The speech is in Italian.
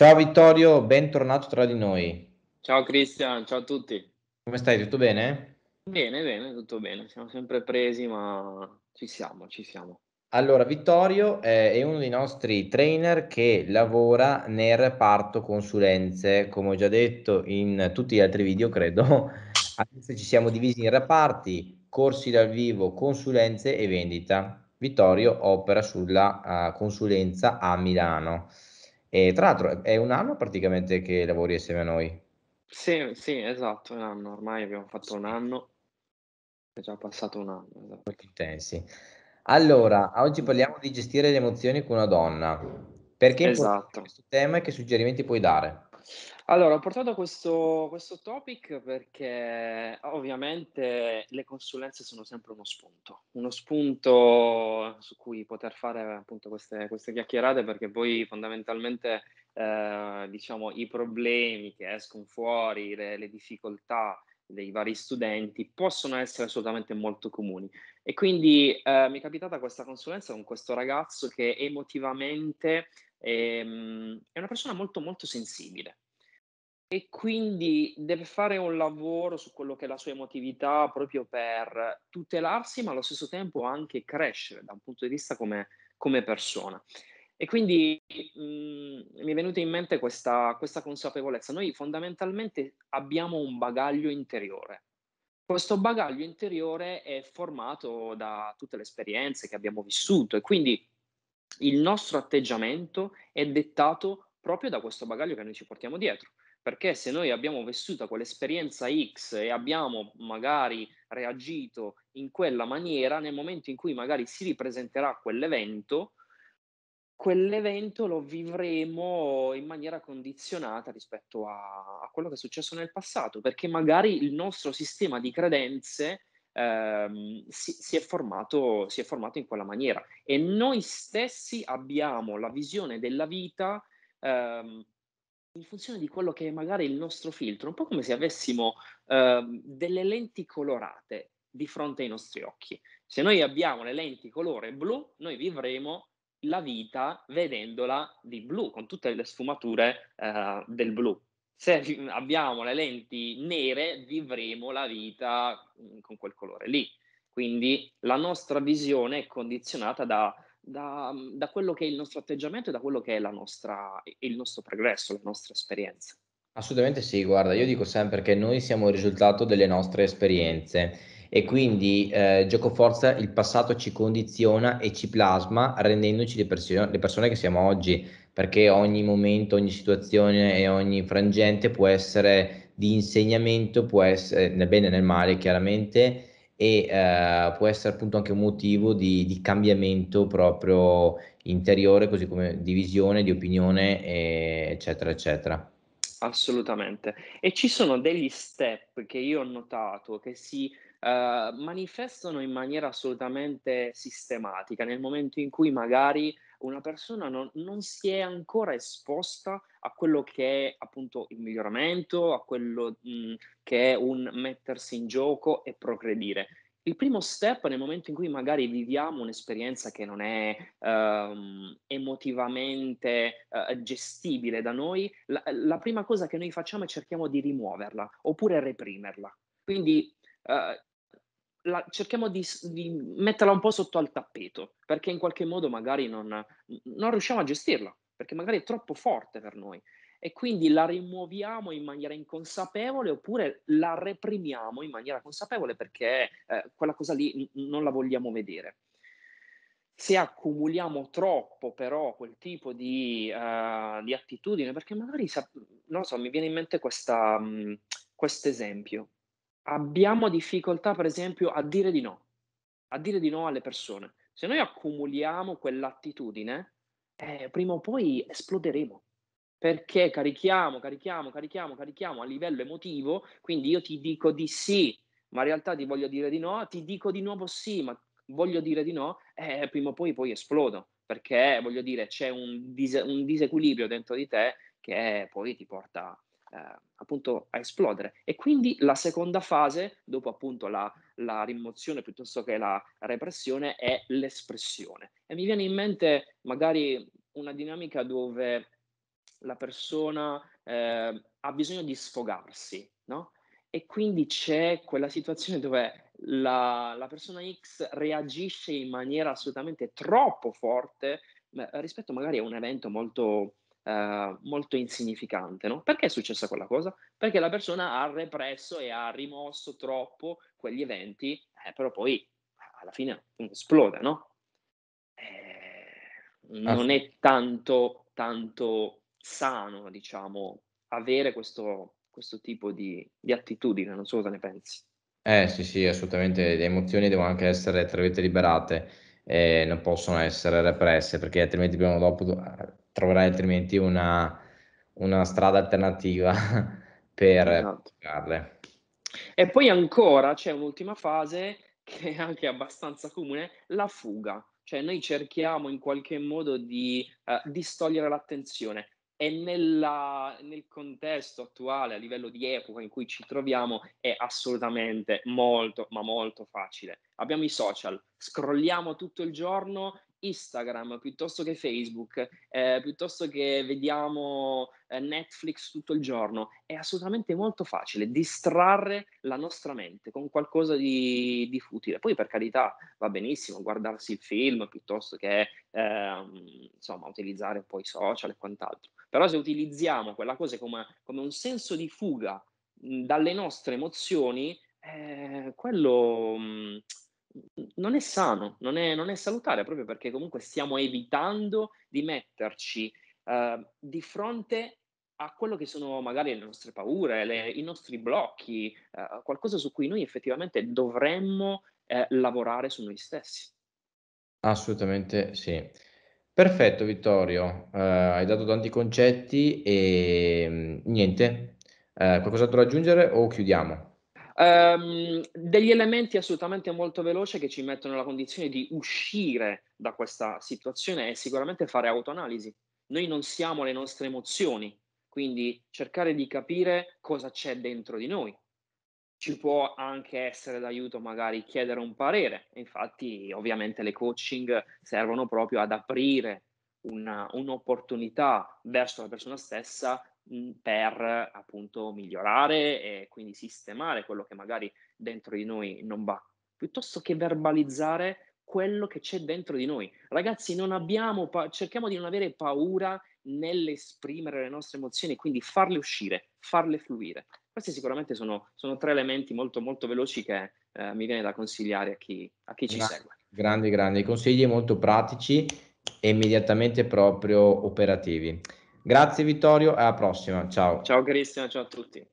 Ciao Vittorio, bentornato tra di noi. Ciao Cristian, ciao a tutti. Come stai? Tutto bene? Bene, bene, tutto bene. Siamo sempre presi, ma ci siamo, ci siamo. Allora, Vittorio eh, è uno dei nostri trainer che lavora nel reparto consulenze, come ho già detto in tutti gli altri video, credo. Adesso ci siamo divisi in reparti, corsi dal vivo, consulenze e vendita. Vittorio opera sulla uh, consulenza a Milano. E tra l'altro è un anno praticamente che lavori assieme a noi. Sì, sì, esatto, è un anno, ormai abbiamo fatto un anno, è già passato un anno. Esatto. Molto intensi. Allora, oggi parliamo di gestire le emozioni con una donna. Perché esatto. questo tema e che suggerimenti puoi dare? Allora, ho portato questo, questo topic perché ovviamente le consulenze sono sempre uno spunto, uno spunto su cui poter fare appunto queste, queste chiacchierate perché poi fondamentalmente eh, diciamo i problemi che escono fuori, le, le difficoltà dei vari studenti possono essere assolutamente molto comuni e quindi eh, mi è capitata questa consulenza con questo ragazzo che emotivamente ehm, è una persona molto molto sensibile e quindi deve fare un lavoro su quello che è la sua emotività proprio per tutelarsi, ma allo stesso tempo anche crescere da un punto di vista come, come persona. E quindi mh, mhmm, mi è venuta in mente questa, questa consapevolezza. Noi fondamentalmente abbiamo un bagaglio interiore. Questo bagaglio interiore è formato da tutte le esperienze che abbiamo vissuto e quindi il nostro atteggiamento è dettato proprio da questo bagaglio che noi ci portiamo dietro perché se noi abbiamo vissuto quell'esperienza X e abbiamo magari reagito in quella maniera, nel momento in cui magari si ripresenterà quell'evento, quell'evento lo vivremo in maniera condizionata rispetto a, a, quello che è successo nel passato, perché magari il nostro sistema di credenze ehm, si, si, è formato, si, è formato, in quella maniera e noi stessi abbiamo la visione della vita ehm, in funzione di quello che è magari il nostro filtro, un po' come se avessimo eh, delle lenti colorate di fronte ai nostri occhi. Se noi abbiamo le lenti colore blu, noi vivremo la vita vedendola di blu, con tutte le sfumature eh, del blu. Se abbiamo le lenti nere, vivremo la vita mm, con quel colore lì. Quindi la nostra visione è condizionata da da, mhmm, da quello che è il nostro atteggiamento e da quello che è nostra, il nostro progresso, la nostra esperienza. Assolutamente sì, guarda, io dico sempre che noi siamo il risultato delle nostre esperienze e quindi eh, gioco forza il passato ci condiziona e ci plasma rendendoci le, perso- le, persone che siamo oggi perché ogni momento, ogni situazione e ogni frangente può essere di insegnamento, può essere eh, nel bene e nel male chiaramente e eh, può essere appunto anche un motivo di, di, cambiamento proprio interiore, così come di visione, di opinione, eh, eccetera, eccetera. Assolutamente. E ci sono degli step che io ho notato che si eh, manifestano in maniera assolutamente sistematica nel momento in cui magari una persona non, non si è ancora esposta a quello che è appunto il miglioramento, a quello mh, mhmm, che è un mettersi in gioco e progredire. Il primo step nel momento in cui magari viviamo un'esperienza che non è ehm, emotivamente eh, gestibile da noi, la, la, prima cosa che noi facciamo è cerchiamo di rimuoverla oppure reprimerla. Quindi eh, la, cerchiamo di, di, metterla un po' sotto al tappeto, perché in qualche modo magari non, non riusciamo a gestirla perché magari è troppo forte per noi e quindi la rimuoviamo in maniera inconsapevole oppure la reprimiamo in maniera consapevole perché eh, quella cosa lì n- non la vogliamo vedere. Se accumuliamo troppo però quel tipo di, uh, di attitudine, perché magari, non so, mi viene in mente mm, questo esempio. Abbiamo difficoltà per esempio a dire di no, a dire di no alle persone. Se noi accumuliamo quell'attitudine, eh, prima o poi esploderemo. Perché carichiamo, carichiamo, carichiamo, carichiamo a livello emotivo, quindi io ti dico di sì, ma in realtà ti voglio dire di no, ti dico di nuovo sì, ma voglio dire di no, eh, prima o poi poi esplodo, perché voglio dire c'è un, dis- un disequilibrio dentro di te che poi ti porta eh, appunto a esplodere. E quindi la seconda fase, dopo appunto la, la rimozione piuttosto che la repressione, è l'espressione. E mi viene in mente magari una dinamica dove la persona eh, ha bisogno di sfogarsi, no? E quindi c'è quella situazione dove la, la persona X reagisce in maniera assolutamente troppo forte rispetto magari a un evento molto, eh, molto insignificante. No? Perché è successa quella cosa? Perché la persona ha represso e ha rimosso troppo quegli eventi, eh, però poi eh, alla fine esplode, no? Eh, ah, non è tanto, tanto sano, diciamo, avere questo, questo tipo di, di attitudine, non so cosa ne pensi. Eh sì, sì, assolutamente, le emozioni devono anche essere, tra virgolette, liberate e non possono essere represse perché altrimenti dopo eh, troverai altrimenti una, una strada alternativa per esatto. Giocarle. E poi ancora c'è un'ultima fase che è anche abbastanza comune, la fuga. Cioè noi cerchiamo in qualche modo di uh, eh, distogliere l'attenzione e nella, nel contesto attuale, a livello di epoca in cui ci troviamo, è assolutamente molto, ma molto facile. Abbiamo i social, scrolliamo tutto il giorno Instagram piuttosto che Facebook, eh, piuttosto che vediamo eh, Netflix tutto il giorno, è assolutamente molto facile distrarre la nostra mente con qualcosa di, di futile. Poi per carità va benissimo guardarsi il film piuttosto che eh, insomma, utilizzare poi i social e quant'altro, però se utilizziamo quella cosa come, come un senso di fuga mh, dalle nostre emozioni, eh, quello... Mh, non è sano, non è, non è, salutare, proprio perché comunque stiamo evitando di metterci uh, di fronte a quello che sono magari le nostre paure, le, i nostri blocchi, uh, qualcosa su cui noi effettivamente dovremmo uh, lavorare su noi stessi. Assolutamente sì. Perfetto Vittorio, eh, hai dato tanti concetti e mm, niente, qualcos'altro da aggiungere o chiudiamo? Um, degli elementi assolutamente molto veloci che ci mettono nella condizione di uscire da questa situazione è sicuramente fare autoanalisi. Noi non siamo le nostre emozioni, quindi cercare di capire cosa c'è dentro di noi. Ci può anche essere d'aiuto magari chiedere un parere, infatti ovviamente le coaching servono proprio ad aprire una, un'opportunità verso la persona stessa per appunto migliorare e quindi sistemare quello che magari dentro di noi non va, piuttosto che verbalizzare quello che c'è dentro di noi. Ragazzi, non abbiamo pa- cerchiamo di non avere paura nell'esprimere le nostre emozioni, quindi farle uscire, farle fluire. Questi sicuramente sono, sono tre elementi molto, molto veloci che eh, mi viene da consigliare a chi, a chi ci grandi, segue. Grandi, grandi consigli molto pratici e immediatamente proprio operativi. Grazie Vittorio, alla prossima. Ciao. Ciao carissima, ciao a tutti.